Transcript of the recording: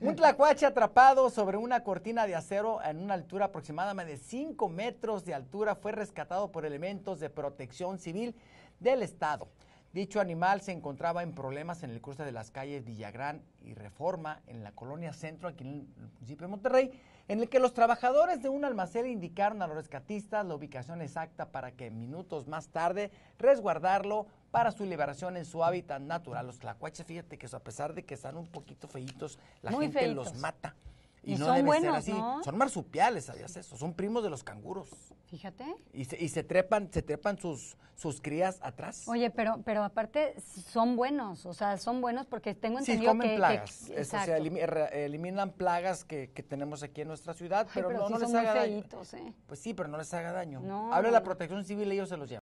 Un tlacuache atrapado sobre una cortina de acero en una altura aproximadamente de 5 metros de altura fue rescatado por elementos de protección civil del Estado. Dicho animal se encontraba en problemas en el cruce de las calles Villagrán y Reforma, en la colonia Centro, aquí en el municipio de Monterrey, en el que los trabajadores de un almacén indicaron a los rescatistas la ubicación exacta para que minutos más tarde resguardarlo para su liberación en su hábitat natural. Los tlacuaches, fíjate que a pesar de que están un poquito feitos, la gente los mata. Y, no son debe buenos, ser así. Son marsupiales, ¿sabías eso? Son primos de los canguros. Fíjate. Y se, y se trepan, se trepan sus, sus crías atrás. Oye, pero, pero aparte son buenos, o sea, son buenos porque tengo entendido sí, comen plagas. o sea, eliminan plagas que, tenemos aquí en nuestra ciudad, pero, no, les haga daño. ¿eh? Pues sí, pero no les haga daño. No. Habla la protección civil, ellos se los llevan.